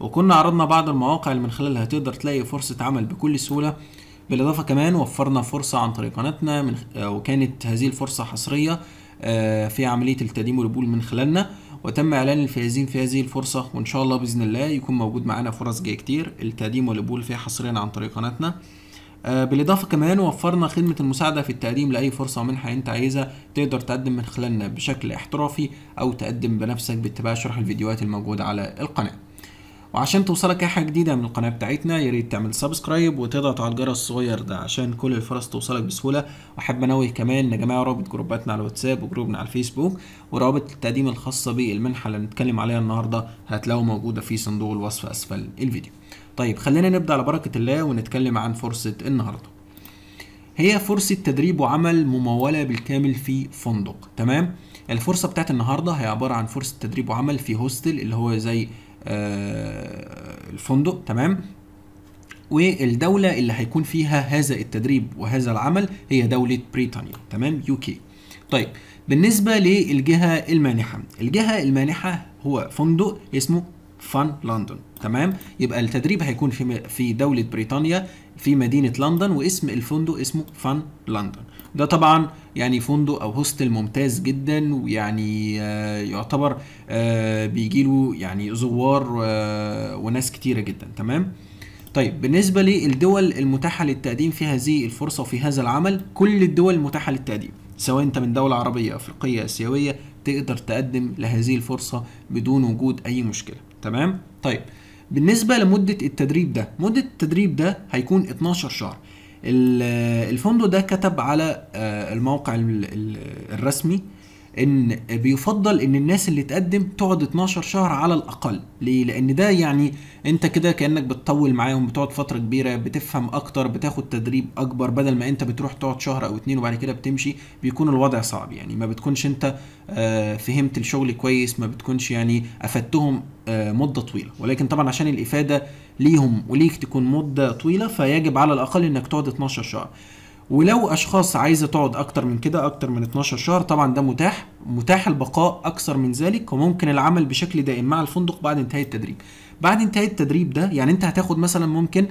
وكنا عرضنا بعض المواقع اللي من خلالها تقدر تلاقي فرصة عمل بكل سهولة بالإضافة كمان وفرنا فرصة عن طريق قناتنا من آه، وكانت هذه الفرصة حصرية آه، في عملية التقديم والقبول من خلالنا وتم إعلان الفائزين في هذه الفرصة وإن شاء الله بإذن الله يكون موجود معانا فرص جاية كتير التقديم والقبول فيها حصريا عن طريق قناتنا آه، بالإضافة كمان وفرنا خدمة المساعدة في التقديم لأي فرصة ومنحة أنت عايزها تقدر تقدم من خلالنا بشكل احترافي أو تقدم بنفسك باتباع شرح الفيديوهات الموجودة على القناة وعشان توصلك اي حاجه جديده من القناه بتاعتنا يا ريت تعمل سبسكرايب وتضغط على الجرس الصغير ده عشان كل الفرص توصلك بسهوله واحب انوه كمان يا جماعه رابط جروباتنا على الواتساب وجروبنا على الفيسبوك وروابط التقديم الخاصه بالمنحه اللي هنتكلم عليها النهارده هتلاقوها موجوده في صندوق الوصف اسفل الفيديو طيب خلينا نبدا على بركه الله ونتكلم عن فرصه النهارده هي فرصة تدريب وعمل ممولة بالكامل في فندق تمام الفرصة بتاعت النهاردة هي عبارة عن فرصة تدريب وعمل في هوستل اللي هو زي آه، الفندق تمام والدولة اللي هيكون فيها هذا التدريب وهذا العمل هي دولة بريطانيا تمام يو كي طيب بالنسبة للجهة المانحة الجهة المانحة هو فندق اسمه فان لندن تمام يبقى التدريب هيكون في في دوله بريطانيا في مدينه لندن واسم الفندق اسمه فان لندن ده طبعا يعني فندق او هوستل ممتاز جدا ويعني آه، يعتبر آه، بيجي له يعني زوار آه، وناس كتيره جدا تمام طيب بالنسبه للدول المتاحه للتقديم في هذه الفرصه وفي هذا العمل كل الدول متاحه للتقديم سواء انت من دوله عربيه افريقيه اسيويه تقدر تقدم لهذه الفرصه بدون وجود اي مشكله تمام طيب بالنسبه لمده التدريب ده مده التدريب ده هيكون 12 شهر الفندق ده كتب على آه، الموقع الرسمي ان بيفضل ان الناس اللي تقدم تقعد 12 شهر على الاقل ليه لان ده يعني انت كده كانك بتطول معاهم بتقعد فتره كبيره بتفهم اكتر بتاخد تدريب اكبر بدل ما انت بتروح تقعد شهر او اتنين وبعد كده بتمشي بيكون الوضع صعب يعني ما بتكونش انت آه، فهمت الشغل كويس ما بتكونش يعني افدتهم آه، مده طويله ولكن طبعا عشان الافاده ليهم وليك تكون مده طويله فيجب على الاقل انك تقعد 12 شهر ولو اشخاص عايزه تقعد اكتر من كده اكتر من 12 شهر طبعا ده متاح متاح البقاء اكثر من ذلك وممكن العمل بشكل دائم مع الفندق بعد انتهاء التدريب بعد انتهاء التدريب ده يعني انت هتاخد مثلا ممكن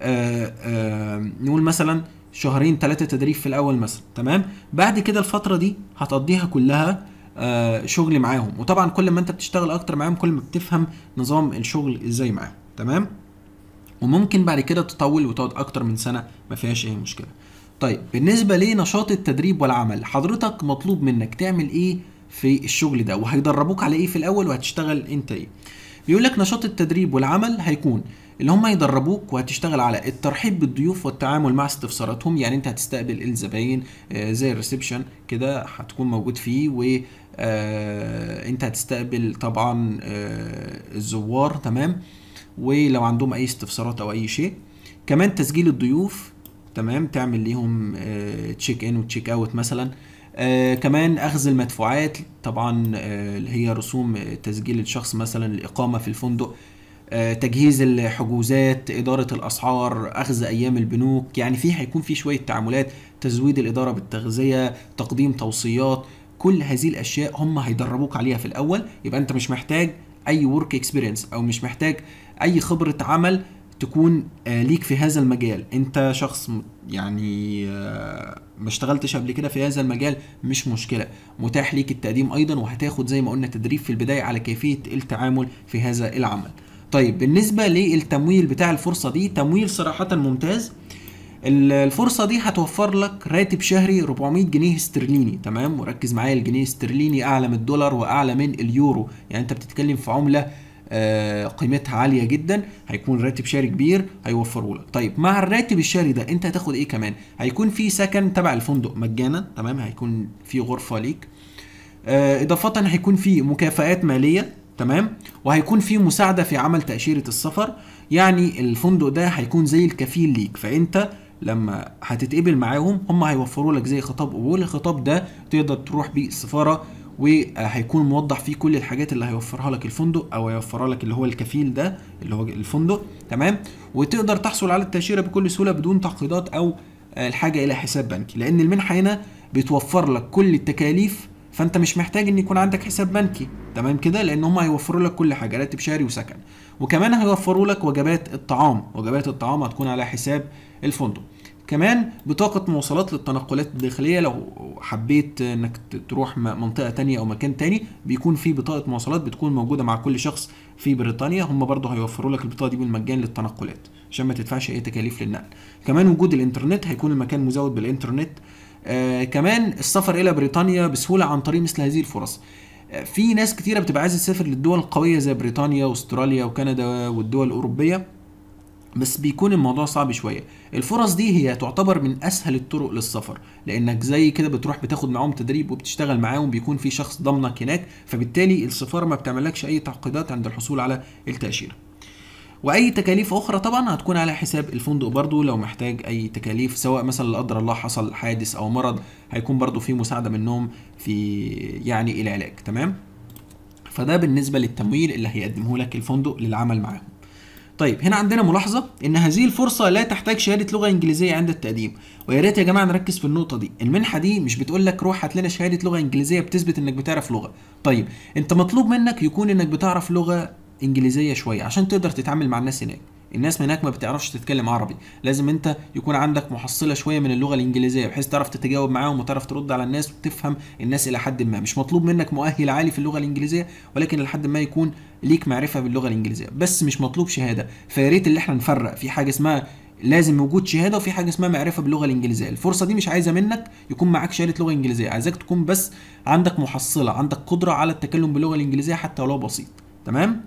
آآ آه، آآ آه، نقول مثلا شهرين ثلاثة تدريب في الاول مثلا تمام بعد كده الفتره دي هتقضيها كلها آه، شغل معاهم وطبعا كل ما انت بتشتغل اكتر معاهم كل ما بتفهم نظام الشغل ازاي معاهم تمام وممكن بعد كده تطول وتقعد اكتر من سنه ما فيهاش اي مشكله طيب بالنسبه لنشاط التدريب والعمل حضرتك مطلوب منك تعمل ايه في الشغل ده وهيدربوك على ايه في الاول وهتشتغل انت ايه بيقول لك نشاط التدريب والعمل هيكون اللي هم يدربوك وهتشتغل على الترحيب بالضيوف والتعامل مع استفساراتهم يعني انت هتستقبل الزباين آه، زي الريسبشن كده هتكون موجود فيه و آه، انت هتستقبل طبعا آه، الزوار تمام ولو عندهم اي استفسارات او اي شيء كمان تسجيل الضيوف تمام تعمل ليهم تشيك ان وتشيك اوت مثلا آه كمان اخذ المدفوعات طبعا آه اللي هي رسوم آه، تسجيل الشخص مثلا الاقامه في الفندق آه تجهيز الحجوزات اداره الاسعار اخذ ايام البنوك يعني في هيكون في شويه تعاملات تزويد الاداره بالتغذيه تقديم توصيات كل هذه الاشياء هم هيدربوك عليها في الاول يبقى انت مش محتاج اي ورك اكسبيرينس او مش محتاج اي خبره عمل تكون آه، ليك في هذا المجال انت شخص يعني آه، ما اشتغلتش قبل كده في هذا المجال مش مشكله متاح ليك التقديم ايضا وهتاخد زي ما قلنا تدريب في البدايه على كيفيه التعامل في هذا العمل طيب بالنسبه للتمويل بتاع الفرصه دي تمويل صراحه ممتاز الفرصه دي هتوفر لك راتب شهري 400 جنيه استرليني تمام وركز معايا الجنيه الاسترليني اعلى من الدولار واعلى من اليورو يعني انت بتتكلم في عمله آه، قيمتها عاليه جدا هيكون راتب شهري كبير هيوفره لك طيب مع الراتب الشهري ده انت هتاخد ايه كمان هيكون في سكن تبع الفندق مجانا تمام هيكون في غرفه ليك آه، اضافه هيكون في مكافآت ماليه تمام وهيكون في مساعده في عمل تاشيره السفر يعني الفندق ده هيكون زي الكفيل ليك فانت لما هتتقبل معاهم هم هيوفروا لك زي خطاب قبول الخطاب ده تقدر تروح بيه السفاره وهيكون موضح فيه كل الحاجات اللي هيوفرها لك الفندق او هيوفرها لك اللي هو الكفيل ده اللي هو الفندق تمام وتقدر تحصل على التاشيره بكل سهوله بدون تعقيدات او آه، الحاجه الى حساب بنكي لان المنحه هنا بتوفر لك كل التكاليف فانت مش محتاج ان يكون عندك حساب بنكي تمام كده لان هم هيوفروا لك كل حاجه راتب شهري وسكن وكمان هيوفروا لك وجبات الطعام وجبات الطعام هتكون على حساب الفندق كمان بطاقة مواصلات للتنقلات الداخلية لو حبيت انك تروح منطقة تانية او مكان تاني بيكون في بطاقة مواصلات بتكون موجودة مع كل شخص في بريطانيا هم برضه هيوفروا لك البطاقة دي بالمجان للتنقلات عشان ما تدفعش اي تكاليف للنقل كمان وجود الانترنت هيكون المكان مزود بالانترنت آه كمان السفر الى بريطانيا بسهولة عن طريق مثل هذه الفرص آه في ناس كتيرة بتبقى عايزة تسافر للدول القوية زي بريطانيا واستراليا وكندا والدول الأوروبية بس بيكون الموضوع صعب شويه الفرص دي هي تعتبر من اسهل الطرق للسفر لانك زي كده بتروح بتاخد معاهم تدريب وبتشتغل معاهم بيكون في شخص ضامنك هناك فبالتالي السفاره ما بتعملكش اي تعقيدات عند الحصول على التاشيره واي تكاليف اخرى طبعا هتكون على حساب الفندق برضو لو محتاج اي تكاليف سواء مثلا لا قدر الله حصل حادث او مرض هيكون برضو في مساعده منهم في يعني العلاج تمام فده بالنسبه للتمويل اللي هيقدمه لك الفندق للعمل معاهم طيب هنا عندنا ملاحظه ان هذه الفرصه لا تحتاج شهاده لغه انجليزيه عند التقديم ويا ريت يا جماعه نركز في النقطه دي المنحه دي مش بتقول لك روح هات لنا شهاده لغه انجليزيه بتثبت انك بتعرف لغه طيب انت مطلوب منك يكون انك بتعرف لغه انجليزيه شويه عشان تقدر تتعامل مع الناس هناك الناس هناك ما بتعرفش تتكلم عربي لازم انت يكون عندك محصله شويه من اللغه الانجليزيه بحيث تعرف تتجاوب معاهم وتعرف ترد على الناس وتفهم الناس الى حد ما مش مطلوب منك مؤهل عالي في اللغه الانجليزيه ولكن لحد ما يكون ليك معرفه باللغه الانجليزيه بس مش مطلوب شهاده فيا ريت اللي احنا نفرق في حاجه اسمها لازم وجود شهاده وفي حاجه اسمها معرفه باللغه الانجليزيه الفرصه دي مش عايزه منك يكون معاك شهاده لغه انجليزيه عايزاك تكون بس عندك محصله عندك قدره على التكلم باللغه الانجليزيه حتى ولو بسيط تمام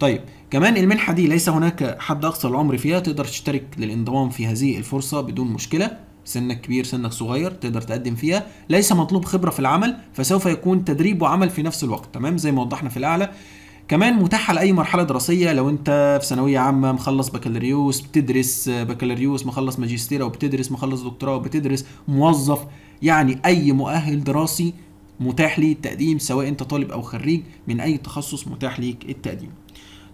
طيب كمان المنحة دي ليس هناك حد أقصى العمر فيها تقدر تشترك للانضمام في هذه الفرصة بدون مشكلة سنك كبير سنك صغير تقدر تقدم فيها ليس مطلوب خبرة في العمل فسوف يكون تدريب وعمل في نفس الوقت تمام زي ما وضحنا في الأعلى كمان متاحة لأي مرحلة دراسية لو أنت في ثانوية عامة مخلص بكالوريوس بتدرس بكالوريوس مخلص ماجستير أو بتدرس مخلص دكتوراه بتدرس موظف يعني أي مؤهل دراسي متاح لي التقديم سواء أنت طالب أو خريج من أي تخصص متاح ليك التقديم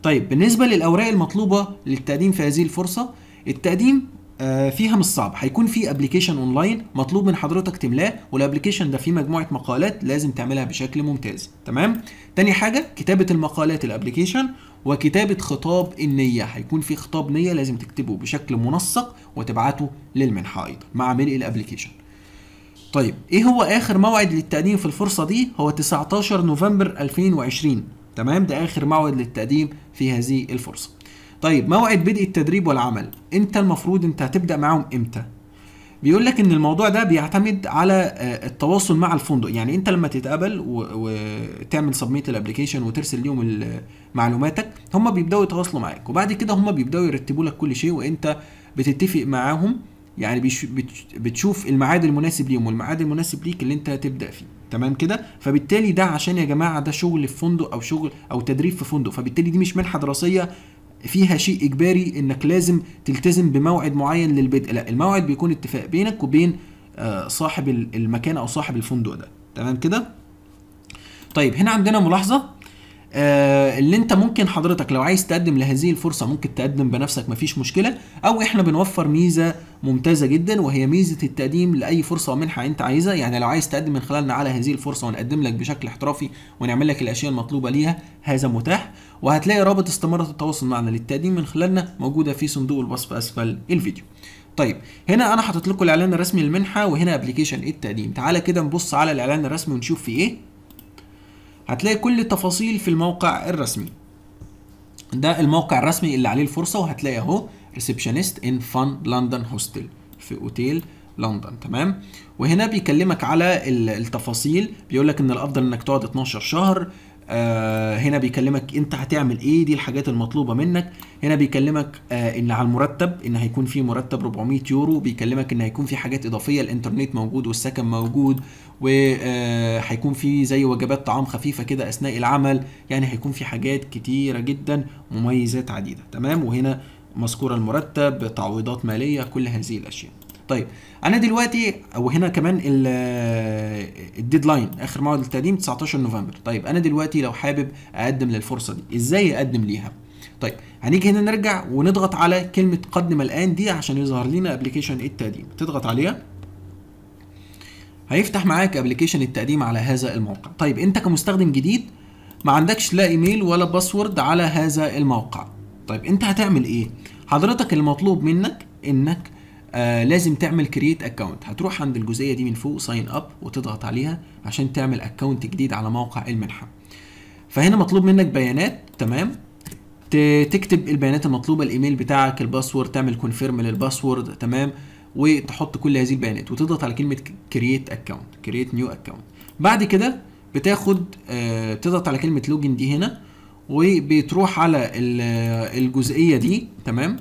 طيب بالنسبه للاوراق المطلوبه للتقديم في هذه الفرصه التقديم آه، فيها مش صعب هيكون في ابلكيشن اونلاين مطلوب من حضرتك تملاه والابلكيشن ده فيه مجموعه مقالات لازم تعملها بشكل ممتاز تمام تاني حاجه كتابه المقالات الابلكيشن وكتابه خطاب النيه هيكون في خطاب نيه لازم تكتبه بشكل منسق وتبعته للمنحه ايضا مع ملء الابلكيشن طيب ايه هو اخر موعد للتقديم في الفرصه دي هو 19 نوفمبر 2020 تمام ده اخر موعد للتقديم في هذه الفرصه طيب موعد بدء التدريب والعمل انت المفروض انت هتبدا معاهم امتى بيقول لك ان الموضوع ده بيعتمد على آه، التواصل مع الفندق يعني انت لما تتقبل وتعمل سبميت الابلكيشن وترسل ليهم معلوماتك هم بيبداوا يتواصلوا معاك وبعد كده هم بيبداوا يرتبوا لك كل شيء وانت بتتفق معاهم يعني بتشوف الميعاد المناسب ليهم والميعاد المناسب ليك اللي انت هتبدا فيه تمام كده فبالتالي ده عشان يا جماعه ده شغل في فندق او شغل او تدريب في فندق فبالتالي دي مش منحه دراسيه فيها شيء اجباري انك لازم تلتزم بموعد معين للبدء لا الموعد بيكون اتفاق بينك وبين آه، صاحب المكان او صاحب الفندق ده تمام كده طيب هنا عندنا ملاحظه آه، اللي انت ممكن حضرتك لو عايز تقدم لهذه الفرصه ممكن تقدم بنفسك مفيش مشكله او احنا بنوفر ميزه ممتازه جدا وهي ميزه التقديم لاي فرصه ومنحه انت عايزها يعني لو عايز تقدم من خلالنا على هذه الفرصه ونقدم لك بشكل احترافي ونعمل لك الاشياء المطلوبه ليها هذا متاح وهتلاقي رابط استماره التواصل معنا للتقديم من خلالنا موجوده في صندوق الوصف اسفل الفيديو طيب هنا انا حاطط لكم الاعلان الرسمي للمنحه وهنا ابلكيشن التقديم تعالى كده نبص على الاعلان الرسمي ونشوف فيه ايه هتلاقي كل التفاصيل في الموقع الرسمي ده الموقع الرسمي اللي عليه الفرصه وهتلاقي اهو ريسبشنست ان فان لندن هوستل في اوتيل لندن تمام وهنا بيكلمك على التفاصيل بيقول لك ان الافضل انك تقعد 12 شهر آه هنا بيكلمك انت هتعمل ايه دي الحاجات المطلوبه منك هنا بيكلمك آه ان على المرتب ان هيكون في مرتب 400 يورو بيكلمك ان هيكون في حاجات اضافيه الانترنت موجود والسكن موجود وهيكون آه، في زي وجبات طعام خفيفه كده اثناء العمل يعني هيكون في حاجات كتيره جدا مميزات عديده تمام وهنا مذكوره المرتب تعويضات ماليه كل هذه الاشياء طيب انا دلوقتي وهنا كمان الديدلاين اخر موعد التقديم 19 نوفمبر طيب انا دلوقتي لو حابب اقدم للفرصه دي ازاي اقدم ليها طيب هنيجي هنا نرجع ونضغط على كلمه قدم الان دي عشان يظهر لنا ابلكيشن التقديم تضغط عليها هيفتح معاك ابلكيشن التقديم على هذا الموقع طيب انت كمستخدم جديد ما عندكش لا ايميل ولا باسورد على هذا الموقع طيب انت هتعمل ايه حضرتك المطلوب منك انك آه لازم تعمل كرييت اكونت هتروح عند الجزئيه دي من فوق ساين اب وتضغط عليها عشان تعمل اكونت جديد على موقع المنحه فهنا مطلوب منك بيانات تمام تكتب البيانات المطلوبه الايميل بتاعك الباسورد تعمل كونفيرم للباسورد تمام وتحط كل هذه البيانات وتضغط على كلمه كرييت اكونت كرييت نيو اكونت بعد كده بتاخد آه تضغط على كلمه لوجن دي هنا وبتروح على الجزئيه دي تمام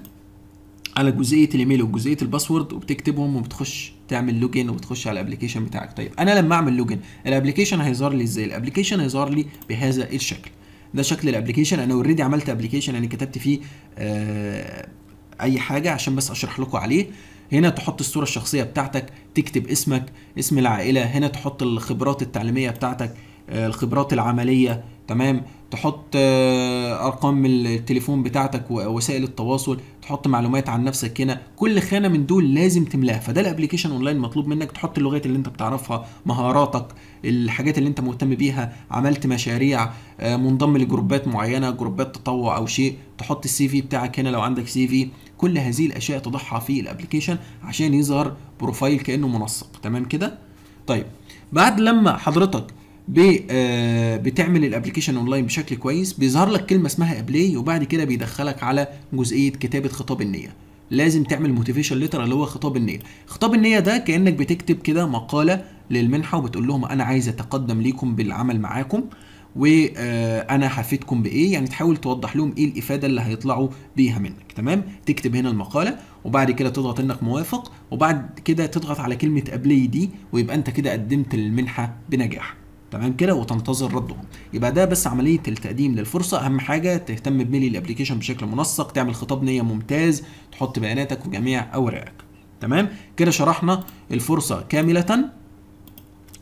على جزئيه الايميل وجزئيه الباسورد وبتكتبهم وبتخش تعمل لوجن وبتخش على الابلكيشن بتاعك طيب انا لما اعمل لوجن الابلكيشن هيظهر لي ازاي الابلكيشن هيظهر لي بهذا الشكل ده شكل الابلكيشن انا اوريدي عملت ابلكيشن انا يعني كتبت فيه آه، اي حاجه عشان بس اشرح لكم عليه هنا تحط الصورة الشخصية بتاعتك تكتب اسمك اسم العائلة هنا تحط الخبرات التعليمية بتاعتك آه، الخبرات العملية تمام تحط آه، ارقام التليفون بتاعتك ووسائل التواصل تحط معلومات عن نفسك هنا كل خانه من دول لازم تملاها فده الابلكيشن اونلاين مطلوب منك تحط اللغات اللي انت بتعرفها مهاراتك الحاجات اللي انت مهتم بيها عملت مشاريع آه، منضم لجروبات معينه جروبات تطوع او شيء تحط السي في بتاعك هنا لو عندك سي في كل هذه الاشياء تضعها في الابلكيشن عشان يظهر بروفايل كانه منسق تمام كده طيب بعد لما حضرتك آه، بتعمل الابلكيشن اونلاين بشكل كويس بيظهر لك كلمه اسمها ابلاي وبعد كده بيدخلك على جزئيه كتابه خطاب النيه لازم تعمل موتيفيشن ليتر اللي هو خطاب النيه خطاب النيه ده كانك بتكتب كده مقاله للمنحه وبتقول لهم انا عايز اتقدم ليكم بالعمل معاكم وانا آه، هفيدكم بايه يعني تحاول توضح لهم ايه الافاده اللي هيطلعوا بيها منك تمام تكتب هنا المقاله وبعد كده تضغط انك موافق وبعد كده تضغط على كلمه ابلي دي ويبقى انت كده قدمت المنحه بنجاح تمام كده وتنتظر ردهم يبقى ده بس عمليه التقديم للفرصه اهم حاجه تهتم بملي الابلكيشن بشكل منسق تعمل خطاب نيه ممتاز تحط بياناتك وجميع اوراقك تمام كده شرحنا الفرصه كامله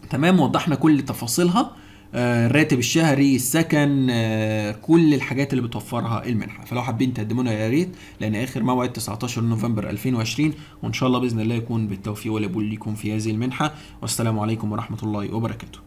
تمام وضحنا كل تفاصيلها آه، الراتب الشهري السكن آه، كل الحاجات اللي بتوفرها المنحه فلو حابين تقدمونا يا ريت لان اخر موعد 19 نوفمبر 2020 وان شاء الله باذن الله يكون بالتوفيق والقبول ليكم في هذه المنحه والسلام عليكم ورحمه الله وبركاته